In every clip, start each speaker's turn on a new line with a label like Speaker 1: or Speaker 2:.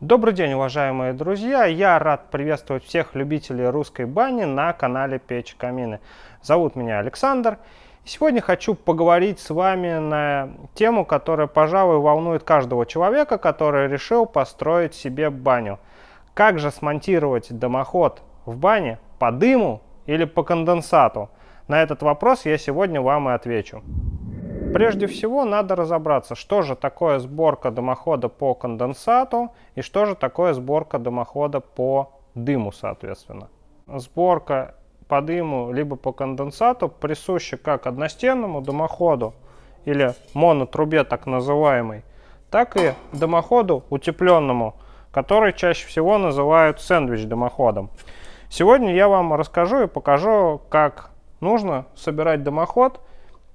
Speaker 1: Добрый день, уважаемые друзья! Я рад приветствовать всех любителей русской бани на канале Печь Камины. Зовут меня Александр. И сегодня хочу поговорить с вами на тему, которая, пожалуй, волнует каждого человека, который решил построить себе баню. Как же смонтировать дымоход в бане по дыму или по конденсату? На этот вопрос я сегодня вам и отвечу. Прежде всего надо разобраться, что же такое сборка дымохода по конденсату и что же такое сборка дымохода по дыму, соответственно. Сборка по дыму либо по конденсату присуща как одностенному дымоходу или монотрубе так называемой, так и дымоходу утепленному, который чаще всего называют сэндвич-дымоходом. Сегодня я вам расскажу и покажу, как нужно собирать дымоход –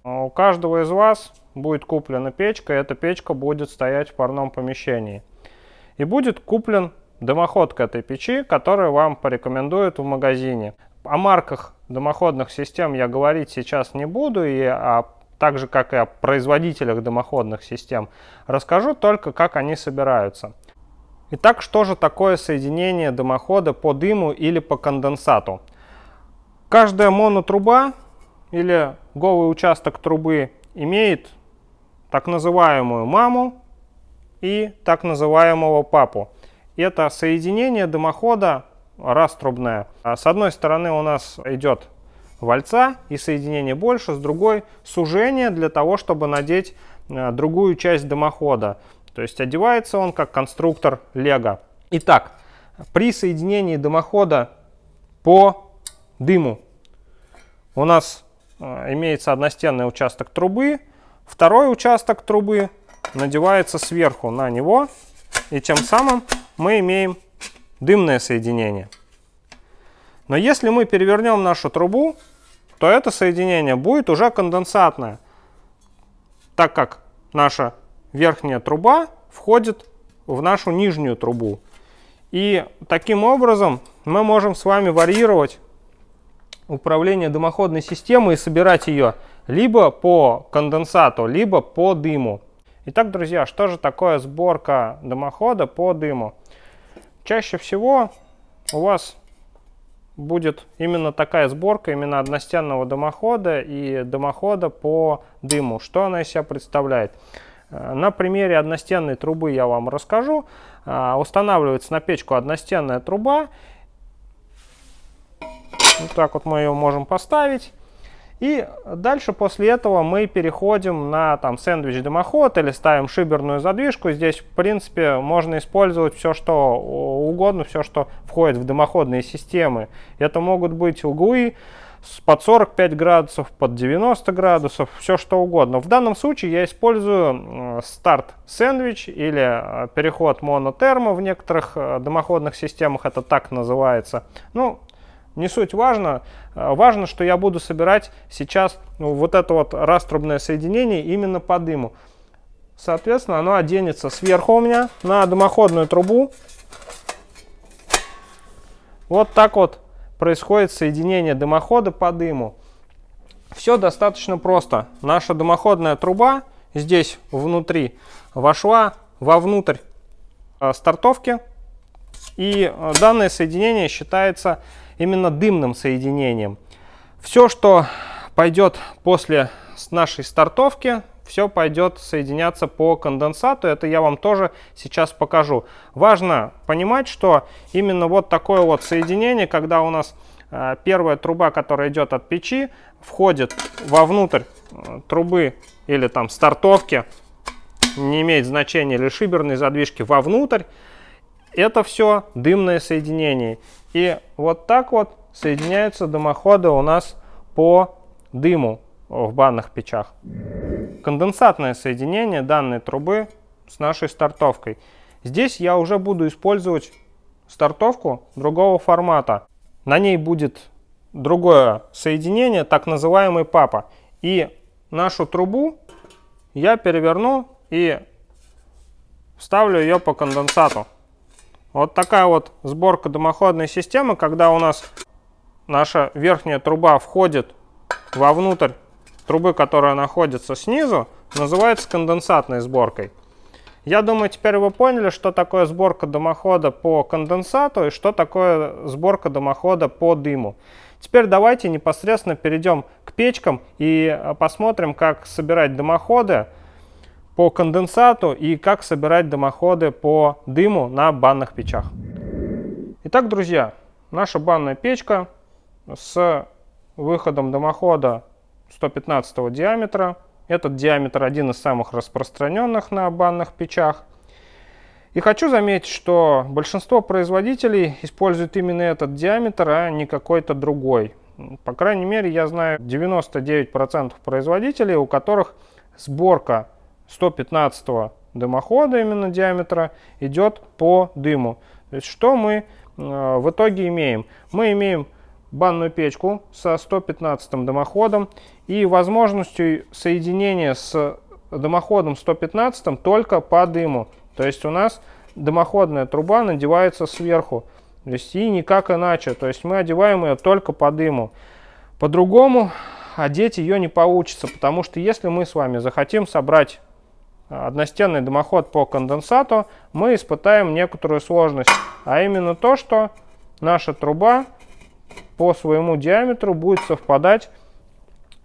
Speaker 1: а у каждого из вас будет куплена печка, и эта печка будет стоять в парном помещении. И будет куплен дымоход к этой печи, который вам порекомендуют в магазине. О марках дымоходных систем я говорить сейчас не буду, и о, так же, как и о производителях дымоходных систем, расскажу только, как они собираются. Итак, что же такое соединение дымохода по дыму или по конденсату? Каждая монотруба или голый участок трубы имеет так называемую маму и так называемого папу. Это соединение дымохода раструбное. С одной стороны у нас идет вальца и соединение больше, с другой сужение для того, чтобы надеть э, другую часть дымохода. То есть одевается он как конструктор Лего. Итак, при соединении дымохода по дыму у нас Э, имеется одностенный участок трубы. Второй участок трубы надевается сверху на него, и тем самым мы имеем дымное соединение. Но если мы перевернем нашу трубу, то это соединение будет уже конденсатное, так как наша верхняя труба входит в нашу нижнюю трубу. И таким образом мы можем с вами варьировать управление дымоходной системы и собирать ее либо по конденсату, либо по дыму. Итак, друзья, что же такое сборка дымохода по дыму? Чаще всего у вас будет именно такая сборка, именно одностенного дымохода и дымохода по дыму. Что она из себя представляет? Э, на примере одностенной трубы я вам расскажу. Э, устанавливается на печку одностенная труба, вот так вот мы ее можем поставить. И дальше после этого мы переходим на там сэндвич-дымоход или ставим шиберную задвижку. Здесь, в принципе, можно использовать все, что угодно, все, что входит в дымоходные системы. Это могут быть углы под 45 градусов, под 90 градусов, все что угодно. В данном случае я использую старт сэндвич или э, переход монотерма в некоторых э, дымоходных системах, это так называется. Ну, не суть важно. Э, важно, что я буду собирать сейчас ну, вот это вот раструбное соединение именно по дыму. Соответственно, оно оденется сверху у меня на дымоходную трубу. Вот так вот происходит соединение дымохода по дыму. Все достаточно просто. Наша дымоходная труба здесь внутри вошла вовнутрь э, стартовки. И э, данное соединение считается именно дымным соединением. Все, что пойдет после нашей стартовки, все пойдет соединяться по конденсату. Это я вам тоже сейчас покажу. Важно понимать, что именно вот такое вот соединение, когда у нас э, первая труба, которая идет от печи, входит вовнутрь э, трубы или там стартовки, не имеет значения, или шиберной задвижки вовнутрь, это все дымное соединение. И вот так вот соединяются дымоходы у нас по дыму в банных печах. Конденсатное соединение данной трубы с нашей стартовкой. Здесь я уже буду использовать стартовку другого формата. На ней будет другое соединение, так называемый папа. И нашу трубу я переверну и вставлю ее по конденсату. Вот такая вот сборка дымоходной системы, когда у нас наша верхняя труба входит вовнутрь трубы, которая находится снизу, называется конденсатной сборкой. Я думаю, теперь вы поняли, что такое сборка дымохода по конденсату и что такое сборка дымохода по дыму. Теперь давайте непосредственно перейдем к печкам и э, посмотрим, как собирать дымоходы, по конденсату и как собирать дымоходы по дыму на банных печах. Итак, друзья, наша банная печка с выходом дымохода 115 диаметра. Этот диаметр один из самых распространенных на банных печах. И хочу заметить, что большинство производителей используют именно этот диаметр, а не какой-то другой. По крайней мере, я знаю 99% производителей, у которых сборка 115 дымохода именно диаметра идет по дыму. То есть что мы э, в итоге имеем? Мы имеем банную печку со 115 дымоходом и возможностью соединения с дымоходом 115 только по дыму. То есть у нас дымоходная труба надевается сверху. То есть и никак иначе. То есть мы одеваем ее только по дыму. По-другому одеть ее не получится, потому что если мы с вами захотим собрать одностенный дымоход по конденсату, мы испытаем некоторую сложность, а именно то, что наша труба по своему диаметру будет совпадать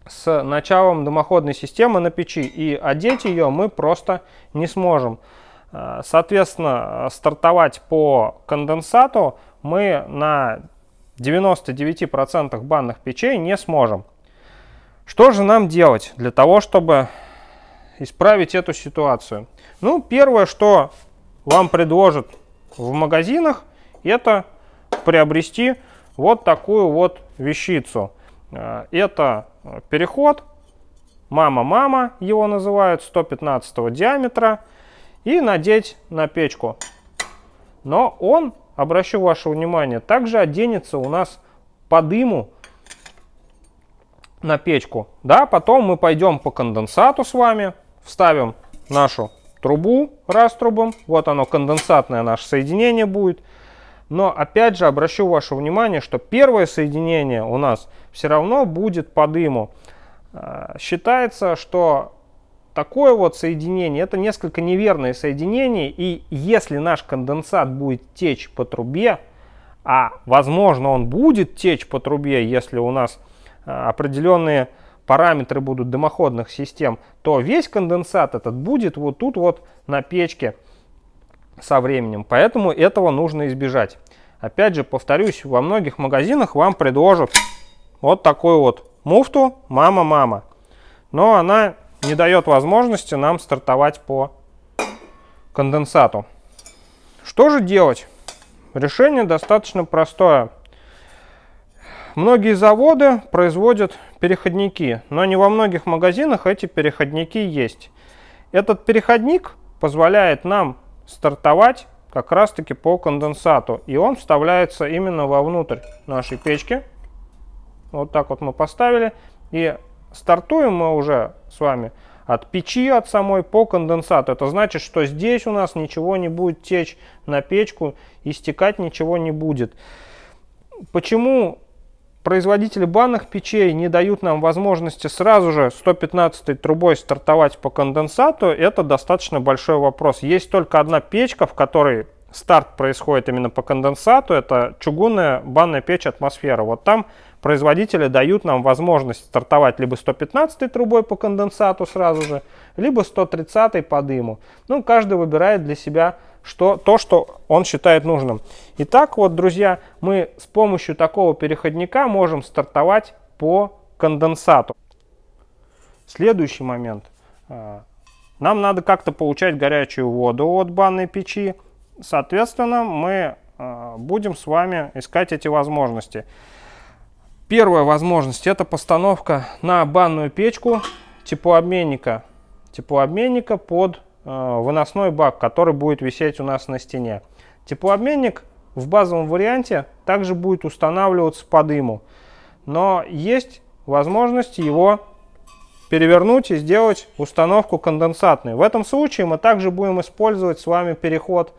Speaker 1: с началом дымоходной системы на печи, и одеть ее мы просто не сможем. Э, соответственно, стартовать по конденсату мы на 99% банных печей не сможем. Что же нам делать для того, чтобы исправить эту ситуацию? Ну, первое, что вам предложат в магазинах, это приобрести вот такую вот вещицу. Э, это переход «Мама-мама» его называют, 115 диаметра, и надеть на печку. Но он, обращу ваше внимание, также оденется у нас по дыму на печку. Да, потом мы пойдем по конденсату с вами, вставим нашу трубу раструбом. Вот оно, конденсатное наше соединение будет. Но опять же обращу ваше внимание, что первое соединение у нас все равно будет по дыму. А, считается, что такое вот соединение, это несколько неверное соединение, и если наш конденсат будет течь по трубе, а возможно он будет течь по трубе, если у нас а, определенные параметры будут дымоходных систем, то весь конденсат этот будет вот тут вот на печке со временем. Поэтому этого нужно избежать. Опять же, повторюсь, во многих магазинах вам предложат вот такую вот муфту «Мама-мама». Но она не дает возможности нам стартовать по конденсату. Что же делать? Решение достаточно простое. Многие заводы производят переходники, но не во многих магазинах эти переходники есть. Этот переходник позволяет нам стартовать как раз таки по конденсату. И он вставляется именно вовнутрь нашей печки. Вот так вот мы поставили. И стартуем мы уже с вами от печи, от самой по конденсату. Это значит, что здесь у нас ничего не будет течь на печку и стекать ничего не будет. Почему производители банных печей не дают нам возможности сразу же 115 трубой стартовать по конденсату, это достаточно большой вопрос. Есть только одна печка, в которой старт происходит именно по конденсату, это чугунная банная печь атмосфера. Вот там производители дают нам возможность стартовать либо 115 трубой по конденсату сразу же, либо 130 по дыму. Ну, каждый выбирает для себя что, то, что он считает нужным. Итак, вот, друзья, мы с помощью такого переходника можем стартовать по конденсату. Следующий момент. А, нам надо как-то получать горячую воду от банной печи. Соответственно, мы а, будем с вами искать эти возможности. Первая возможность – это постановка на банную печку теплообменника, теплообменника под а, выносной бак, который будет висеть у нас на стене. Теплообменник в базовом варианте также будет устанавливаться по дыму, но есть возможность его перевернуть и сделать установку конденсатной. В этом случае мы также будем использовать с вами переход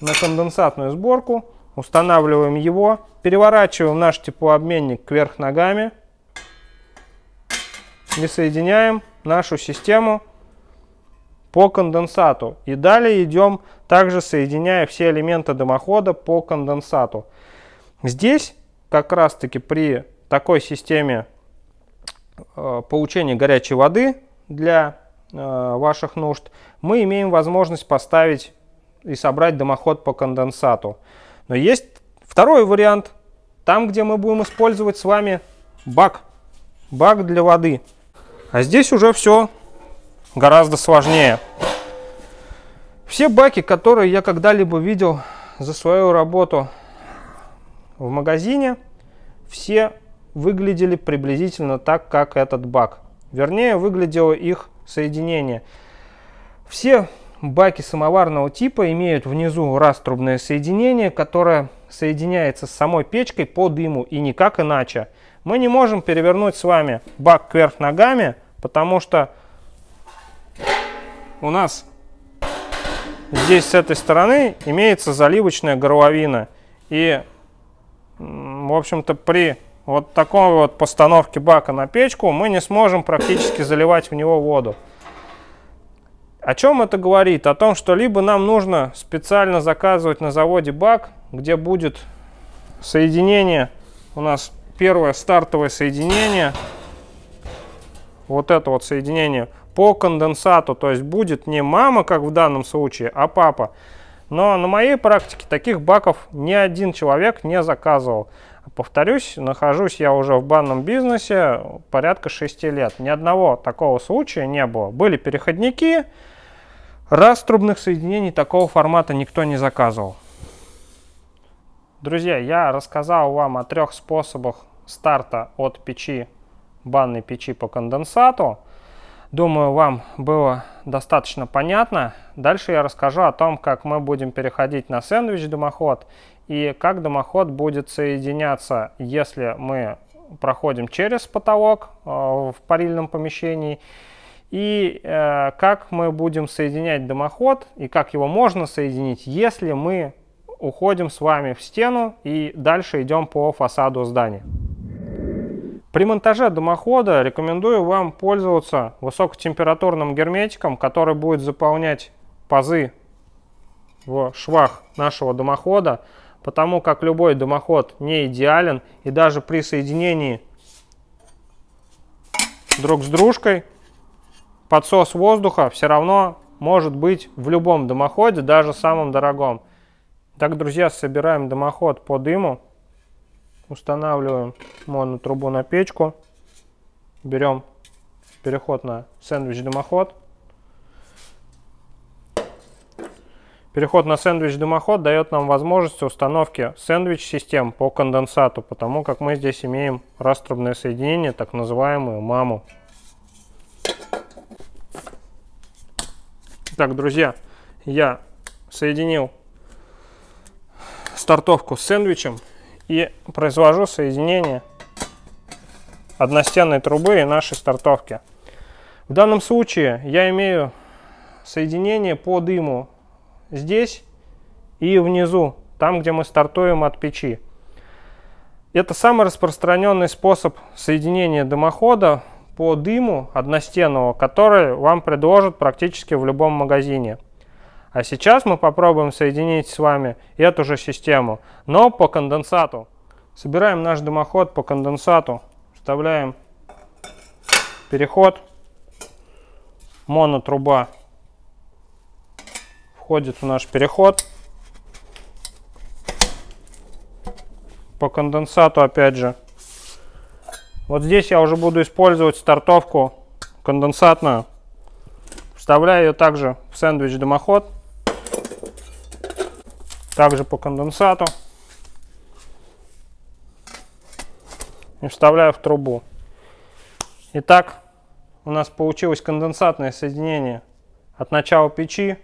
Speaker 1: на конденсатную сборку, устанавливаем его, переворачиваем наш теплообменник кверх ногами и соединяем нашу систему по конденсату. И далее идем также соединяя все элементы дымохода по конденсату. Здесь как раз таки при такой системе э, получения горячей воды для э, ваших нужд мы имеем возможность поставить и собрать дымоход по конденсату. Но есть второй вариант, там, где мы будем использовать с вами бак, бак для воды. А здесь уже все гораздо сложнее. Все баки, которые я когда-либо видел за свою работу в магазине, все выглядели приблизительно так, как этот бак. Вернее, выглядело их соединение. Все Баки самоварного типа имеют внизу раструбное соединение, которое соединяется с самой печкой по дыму и никак иначе. Мы не можем перевернуть с вами бак кверх ногами, потому что у нас здесь с этой стороны имеется заливочная горловина. И, в общем-то, при вот такой вот постановке бака на печку мы не сможем практически заливать в него воду. О чем это говорит? О том, что либо нам нужно специально заказывать на заводе бак, где будет соединение, у нас первое стартовое соединение, вот это вот соединение по конденсату, то есть будет не мама, как в данном случае, а папа. Но на моей практике таких баков ни один человек не заказывал. Повторюсь, нахожусь я уже в банном бизнесе порядка 6 лет. Ни одного такого случая не было. Были переходники, Раз трубных соединений такого формата никто не заказывал. Друзья, я рассказал вам о трех способах старта от печи, банной печи по конденсату. Думаю, вам было достаточно понятно. Дальше я расскажу о том, как мы будем переходить на сэндвич-дымоход и как дымоход будет соединяться, если мы проходим через потолок э, в парильном помещении, и э, как мы будем соединять дымоход и как его можно соединить, если мы уходим с вами в стену и дальше идем по фасаду здания. При монтаже дымохода рекомендую вам пользоваться высокотемпературным герметиком, который будет заполнять пазы в швах нашего дымохода, потому как любой дымоход не идеален, и даже при соединении друг с дружкой подсос воздуха все равно может быть в любом дымоходе, даже самом дорогом. Так, друзья, собираем дымоход по дыму, устанавливаем монотрубу на печку, берем переход на сэндвич-дымоход. Переход на сэндвич-дымоход дает нам возможность установки сэндвич-систем по конденсату, потому как мы здесь имеем раструбное соединение, так называемую маму. Итак, друзья, я соединил стартовку с сэндвичем и произвожу соединение одностенной трубы и нашей стартовки. В данном случае я имею соединение по дыму здесь и внизу, там, где мы стартуем от печи. Это самый распространенный способ соединения дымохода по дыму одностенного, который вам предложат практически в любом магазине. А сейчас мы попробуем соединить с вами эту же систему, но по конденсату. Собираем наш дымоход по конденсату, вставляем переход, монотруба входит в наш переход. По конденсату опять же вот здесь я уже буду использовать стартовку конденсатную. Вставляю ее также в сэндвич дымоход. Также по конденсату. И вставляю в трубу. Итак, у нас получилось конденсатное соединение от начала печи.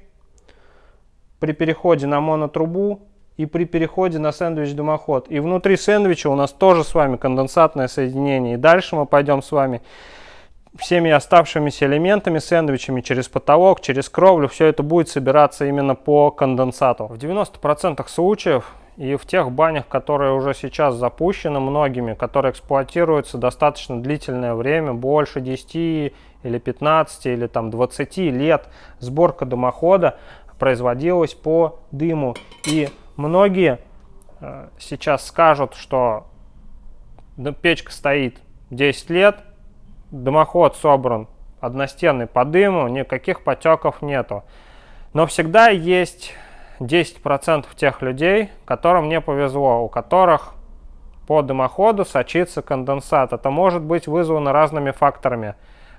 Speaker 1: При переходе на монотрубу и при переходе на сэндвич-дымоход. И внутри сэндвича у нас тоже с вами конденсатное соединение. И дальше мы пойдем с вами всеми оставшимися элементами, сэндвичами через потолок, через кровлю, все это будет собираться именно по конденсату. В 90% случаев и в тех банях, которые уже сейчас запущены многими, которые эксплуатируются достаточно длительное время, больше 10 или 15 или там 20 лет, сборка дымохода производилась по дыму и Многие э, сейчас скажут, что ну, печка стоит 10 лет, дымоход собран одностенный по дыму, никаких потеков нету. Но всегда есть 10% тех людей, которым не повезло, у которых по дымоходу сочится конденсат. Это может быть вызвано разными факторами.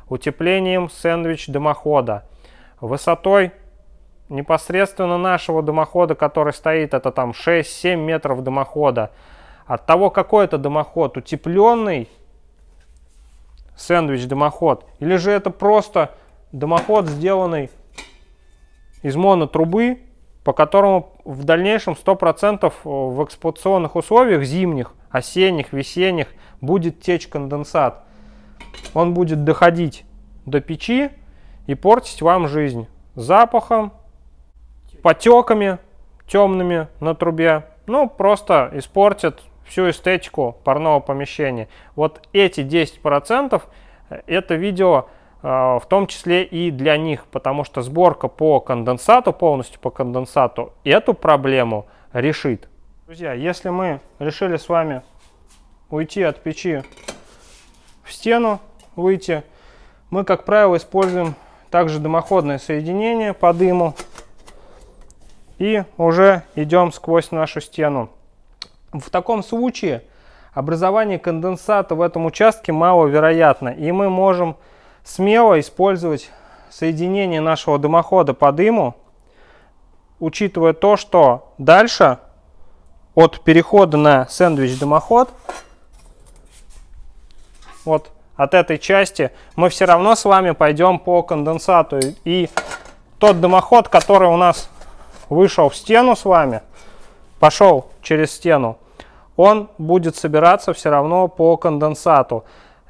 Speaker 1: Утеплением сэндвич дымохода, высотой непосредственно нашего дымохода, который стоит, это там 6-7 метров дымохода. От того, какой это дымоход, утепленный сэндвич-дымоход, или же это просто дымоход, сделанный из монотрубы, по которому в дальнейшем 100% э, в эксплуатационных условиях, зимних, осенних, весенних, будет течь конденсат. Он будет доходить до печи и портить вам жизнь запахом, потеками темными на трубе, ну, просто испортит всю эстетику парного помещения. Вот эти 10% э, это видео э, в том числе и для них, потому что сборка по конденсату, полностью по конденсату, эту проблему решит. Друзья, если мы решили с вами уйти от печи в стену, выйти, мы, как правило, используем также дымоходное соединение по дыму и уже идем сквозь нашу стену. В таком случае образование конденсата в этом участке маловероятно, и мы можем смело использовать соединение нашего дымохода по дыму, учитывая то, что дальше от перехода на сэндвич-дымоход, вот от этой части, мы все равно с вами пойдем по конденсату. И тот дымоход, который у нас вышел в стену с вами, пошел через стену, он будет собираться все равно по конденсату.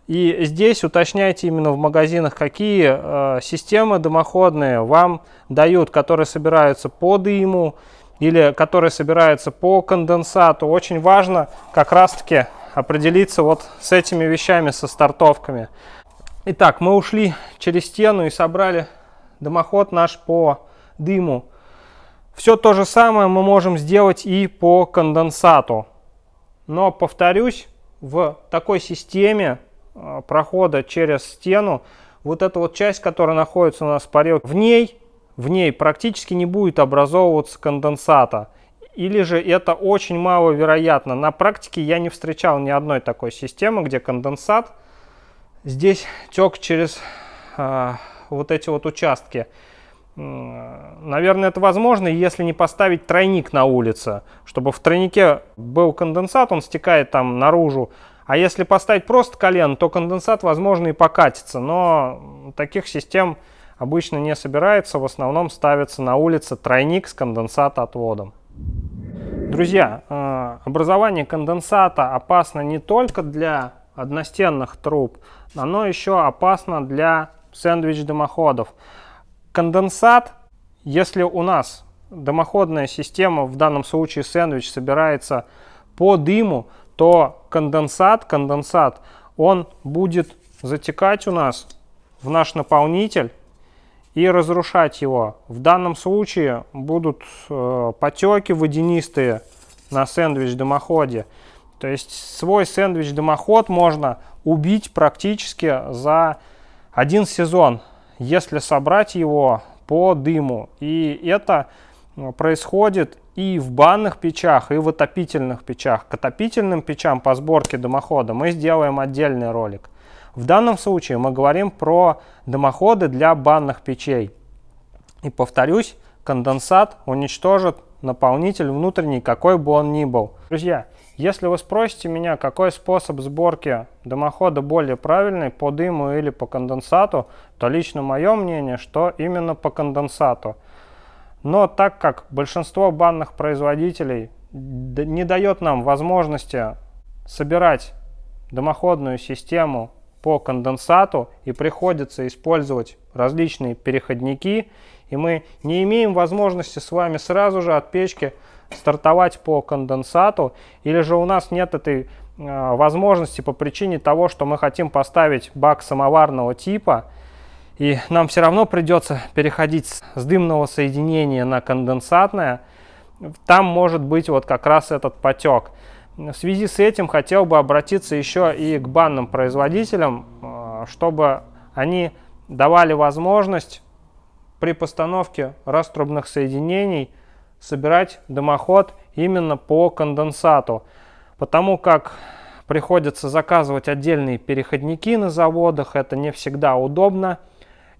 Speaker 1: И здесь уточняйте именно в магазинах, какие э, системы дымоходные вам дают, которые собираются по дыму или которые собираются по конденсату. Очень важно как раз-таки определиться вот с этими вещами, со стартовками. Итак, мы ушли через стену и собрали дымоход наш по дыму. Все то же самое мы можем сделать и по конденсату. Но, повторюсь, в такой системе э, прохода через стену вот эта вот часть, которая находится у нас в парилке, в ней, в ней практически не будет образовываться конденсата. Или же это очень маловероятно. На практике я не встречал ни одной такой системы, где конденсат здесь тек через э, вот эти вот участки. Наверное, это возможно, если не поставить тройник на улице, чтобы в тройнике был конденсат, он стекает там наружу. А если поставить просто колено, то конденсат, возможно, и покатится. Но таких систем обычно не собирается, в основном ставится на улице тройник с конденсатоотводом. Друзья, э, образование конденсата опасно не только для одностенных труб, оно еще опасно для сэндвич-дымоходов конденсат, если у нас дымоходная система, в данном случае сэндвич, собирается по дыму, то конденсат, конденсат, он будет затекать у нас в наш наполнитель и разрушать его. В данном случае будут э, потеки водянистые на сэндвич-дымоходе. То есть свой сэндвич-дымоход можно убить практически за один сезон если собрать его по дыму. И это э, происходит и в банных печах, и в отопительных печах. К отопительным печам по сборке дымохода мы сделаем отдельный ролик. В данном случае мы говорим про дымоходы для банных печей. И повторюсь, конденсат уничтожит наполнитель внутренний, какой бы он ни был. Друзья, если вы спросите меня, какой способ сборки дымохода более правильный, по дыму или по конденсату, то лично мое мнение, что именно по конденсату. Но так как большинство банных производителей не дает нам возможности собирать дымоходную систему по конденсату и приходится использовать различные переходники и мы не имеем возможности с вами сразу же от печки стартовать по конденсату. Или же у нас нет этой э, возможности по причине того, что мы хотим поставить бак самоварного типа. И нам все равно придется переходить с, с дымного соединения на конденсатное. Там может быть вот как раз этот потек. В связи с этим хотел бы обратиться еще и к банным производителям, а, чтобы они давали возможность при постановке раструбных соединений собирать дымоход именно по конденсату, потому как приходится заказывать отдельные переходники на заводах, это не всегда удобно.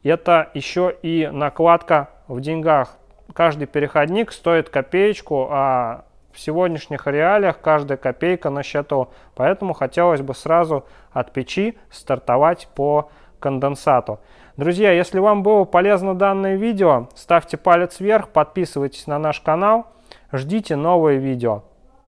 Speaker 1: Это еще и накладка в деньгах. Каждый переходник стоит копеечку, а в сегодняшних реалиях каждая копейка на счету. Поэтому хотелось бы сразу от печи стартовать по конденсату. Друзья, если вам было полезно данное видео, ставьте палец вверх, подписывайтесь на наш канал, ждите новые видео.